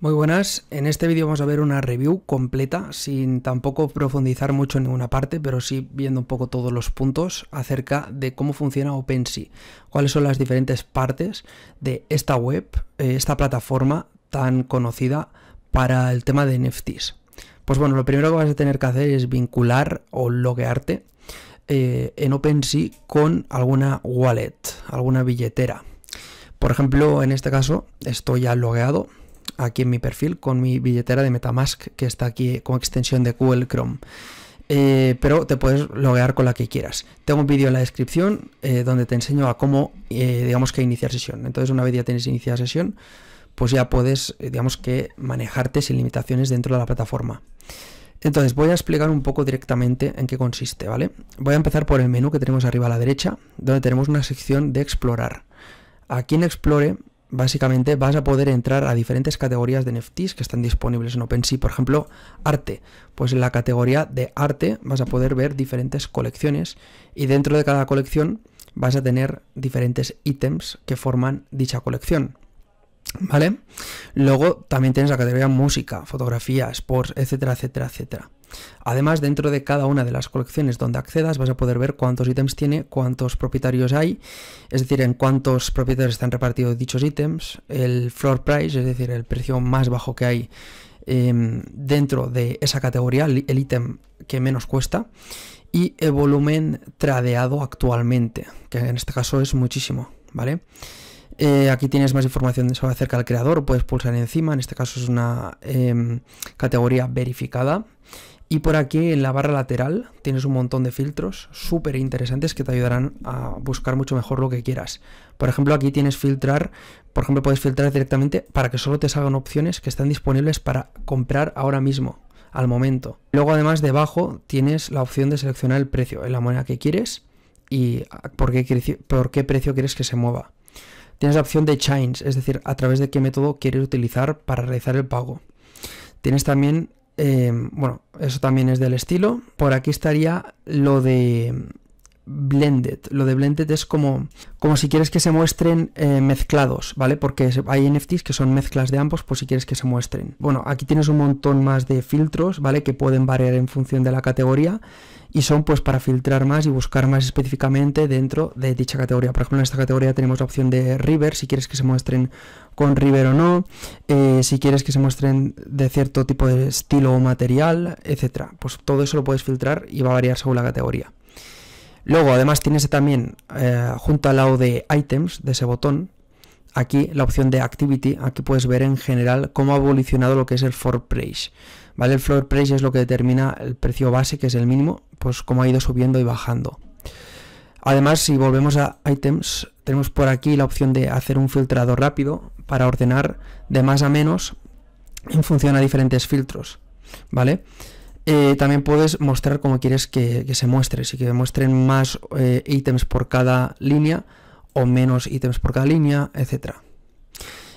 Muy buenas, en este vídeo vamos a ver una review completa sin tampoco profundizar mucho en ninguna parte, pero sí viendo un poco todos los puntos acerca de cómo funciona OpenSea, cuáles son las diferentes partes de esta web, eh, esta plataforma tan conocida para el tema de NFTs. Pues bueno, lo primero que vas a tener que hacer es vincular o loguearte eh, en OpenSea con alguna wallet, alguna billetera. Por ejemplo, en este caso estoy ya logueado aquí en mi perfil con mi billetera de Metamask que está aquí con extensión de Google Chrome. Eh, pero te puedes loguear con la que quieras. Tengo un vídeo en la descripción eh, donde te enseño a cómo, eh, digamos que iniciar sesión. Entonces, una vez ya tienes iniciada sesión, pues ya puedes, digamos que manejarte sin limitaciones dentro de la plataforma. Entonces, voy a explicar un poco directamente en qué consiste, ¿vale? Voy a empezar por el menú que tenemos arriba a la derecha, donde tenemos una sección de explorar. Aquí en Explore básicamente vas a poder entrar a diferentes categorías de NFTs que están disponibles en OpenSea. Por ejemplo, arte. Pues en la categoría de arte vas a poder ver diferentes colecciones y dentro de cada colección vas a tener diferentes ítems que forman dicha colección. ¿Vale? Luego también tienes la categoría música, fotografía, sports, etcétera, etcétera, etcétera. Además, dentro de cada una de las colecciones donde accedas vas a poder ver cuántos ítems tiene, cuántos propietarios hay, es decir, en cuántos propietarios están repartidos dichos ítems, el floor price, es decir, el precio más bajo que hay em, dentro de esa categoría, el ítem que menos cuesta, y el volumen tradeado actualmente, que en este caso es muchísimo, ¿vale? vale eh, aquí tienes más información sobre acerca del creador, puedes pulsar encima, en este caso es una em, categoría verificada. Y por aquí en la barra lateral tienes un montón de filtros súper interesantes que te ayudarán a buscar mucho mejor lo que quieras. Por ejemplo, aquí tienes filtrar, por ejemplo, puedes filtrar directamente para que solo te salgan opciones que están disponibles para comprar ahora mismo, al momento. Luego además debajo tienes la opción de seleccionar el precio en la moneda que quieres y por qué precio quieres que se mueva. Tienes la opción de Chains, es decir, a través de qué método quieres utilizar para realizar el pago. Tienes también, eh, bueno, eso también es del estilo. Por aquí estaría lo de blended. Lo de blended es como, como si quieres que se muestren eh, mezclados, ¿vale? Porque hay NFTs que son mezclas de ambos, pues si quieres que se muestren. Bueno, aquí tienes un montón más de filtros, ¿vale? Que pueden variar en función de la categoría y son pues para filtrar más y buscar más específicamente dentro de dicha categoría. Por ejemplo, en esta categoría tenemos la opción de River, si quieres que se muestren con River o no, eh, si quieres que se muestren de cierto tipo de estilo o material, etc. Pues todo eso lo puedes filtrar y va a variar según la categoría. Luego, además, tienes también, eh, junto al lado de Items, de ese botón, aquí la opción de Activity, aquí puedes ver en general cómo ha evolucionado lo que es el floor price. ¿vale? El floor price es lo que determina el precio base, que es el mínimo, pues cómo ha ido subiendo y bajando. Además, si volvemos a Items, tenemos por aquí la opción de hacer un filtrado rápido para ordenar de más a menos en función a diferentes filtros, ¿vale? Eh, también puedes mostrar cómo quieres que, se muestre, si que muestren más eh, ítems por cada línea o menos ítems por cada línea, etc.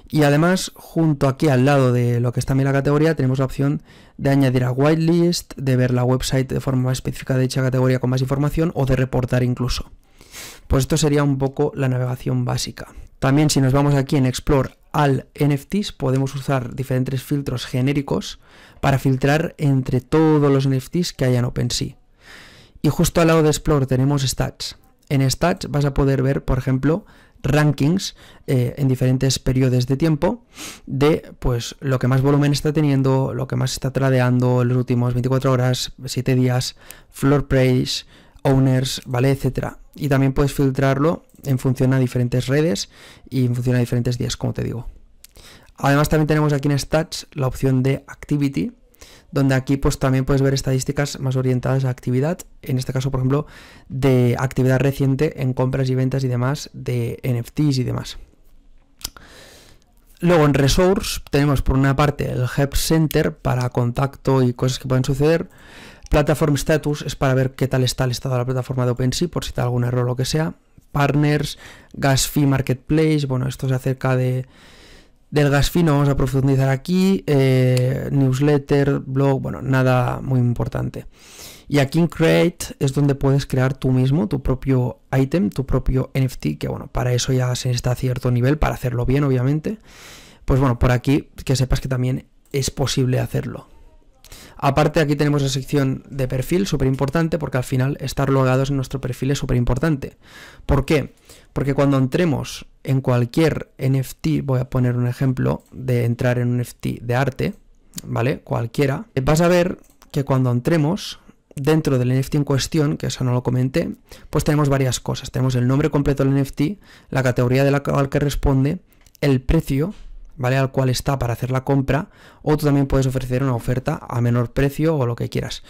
Y además, junto aquí al lado de lo que está en la categoría, tenemos la opción de añadir a whitelist, de ver la website de forma específica de dicha categoría con más información o de reportar incluso. Pues esto sería un poco la navegación básica. También si nos vamos aquí en Explore al NFTs podemos usar diferentes filtros genéricos para filtrar entre todos los NFTs que hayan en OpenSea. Y justo al lado de Explore tenemos Stats. En Stats vas a poder ver, por ejemplo, rankings eh, en diferentes periodos de tiempo de pues lo que más volumen está teniendo, lo que más está tradeando en los últimos 24 horas, 7 días, floor price, owners, ¿vale? Etcétera. Y también puedes filtrarlo en función a diferentes redes y en función a diferentes días, como te digo. Además también tenemos aquí en Stats la opción de Activity, donde aquí pues también puedes ver estadísticas más orientadas a actividad, en este caso por ejemplo de actividad reciente en compras y ventas y demás, de NFTs y demás. Luego en Resource tenemos por una parte el Help Center para contacto y cosas que pueden suceder, Plataform Status es para ver qué tal está el estado de la plataforma de OpenSea, por si está da algún error o lo que sea. Partners, Gas Fee Marketplace, bueno, esto es acerca de, del Gas Fee, no vamos a profundizar aquí. Eh, newsletter, blog, bueno, nada muy importante. Y aquí en Create es donde puedes crear tú mismo tu propio item, tu propio NFT, que bueno, para eso ya se está a cierto nivel, para hacerlo bien, obviamente. Pues bueno, por aquí que sepas que también es posible hacerlo. Aparte, aquí tenemos la sección de perfil, súper importante, porque al final estar logados en nuestro perfil es súper importante. ¿Por qué? Porque cuando entremos en cualquier NFT, voy a poner un ejemplo de entrar en un NFT de arte, ¿vale? Cualquiera, vas a ver que cuando entremos dentro del NFT en cuestión, que eso no lo comenté, pues tenemos varias cosas. Tenemos el nombre completo del NFT, la categoría de la cual que responde, el precio ¿vale? Al cual está para hacer la compra, o tú también puedes ofrecer una oferta a menor precio o lo que quieras.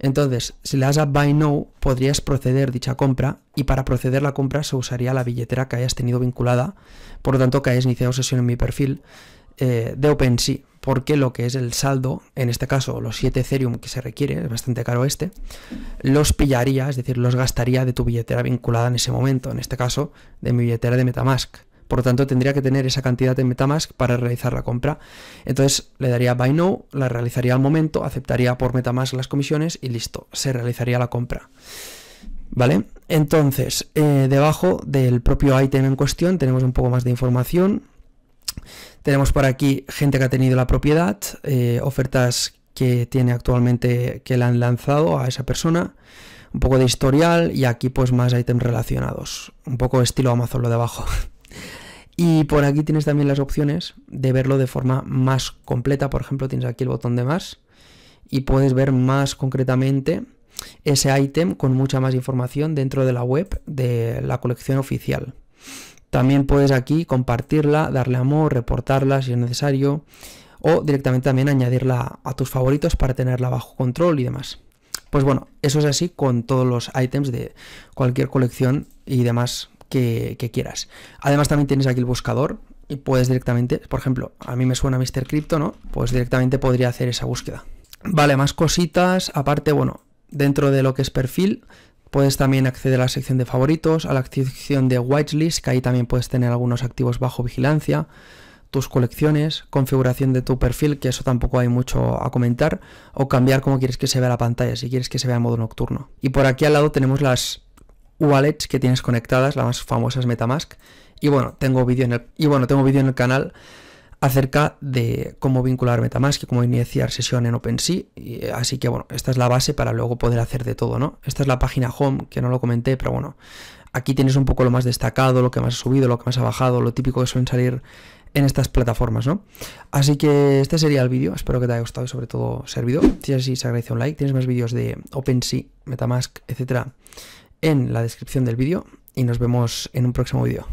Entonces, si le das a Buy Now, podrías proceder dicha compra y para proceder la compra se usaría la billetera que hayas tenido vinculada, por lo tanto que hayas iniciado sesión en mi perfil eh, de OpenSea, porque lo que es el saldo, en este caso los 7 Ethereum que se requiere, es bastante caro este, los pillaría, es decir, los gastaría de tu billetera vinculada en ese momento, en este caso de mi billetera de Metamask por lo tanto tendría que tener esa cantidad de Metamask para realizar la compra. Entonces le daría Buy Now, la realizaría al momento, aceptaría por Metamask las comisiones y listo, se realizaría la compra. ¿Vale? Entonces, eh, debajo del propio ítem en cuestión tenemos un poco más de información. Tenemos por aquí gente que ha tenido la propiedad, eh, ofertas que tiene actualmente que le han lanzado a esa persona, un poco de historial y aquí pues más ítems relacionados, un poco estilo Amazon lo de abajo. Y por aquí tienes también las opciones de verlo de forma más completa. Por ejemplo, tienes aquí el botón de más y puedes ver más concretamente ese ítem con mucha más información dentro de la web de la colección oficial. También puedes aquí compartirla, darle amor, reportarla si es necesario o directamente también añadirla a tus favoritos para tenerla bajo control y demás. Pues bueno, eso es así con todos los ítems de cualquier colección y demás que, quieras. Además también tienes aquí el buscador y puedes directamente, por ejemplo, a mí me suena Mr. Crypto, ¿no? Pues directamente podría hacer esa búsqueda. Vale, más cositas. Aparte, bueno, dentro de lo que es perfil, puedes también acceder a la sección de favoritos, a la sección de whitelist, que ahí también puedes tener algunos activos bajo vigilancia tus colecciones, configuración de tu perfil, que eso tampoco hay mucho a comentar, o cambiar cómo quieres que se vea la pantalla, si quieres que se vea en modo nocturno. Y por aquí al lado tenemos las wallets que tienes conectadas, la más famosa es Metamask. Y bueno, tengo vídeo en el, y bueno, tengo vídeo en el canal acerca de cómo vincular Metamask y cómo iniciar sesión en OpenSea. Eh, así que bueno, esta es la base para luego poder hacer de todo, ¿no? Esta es la página home, que no lo comenté, pero bueno, aquí tienes un poco lo más destacado, lo que más ha subido, lo que más ha bajado, lo típico que suelen salir en estas plataformas, ¿no? Así que este sería el vídeo, espero que te haya gustado y sobre todo servido. Si es así, se agradece un like, tienes más vídeos de OpenSea, Metamask, etcétera en la descripción del vídeo y nos vemos en un próximo vídeo.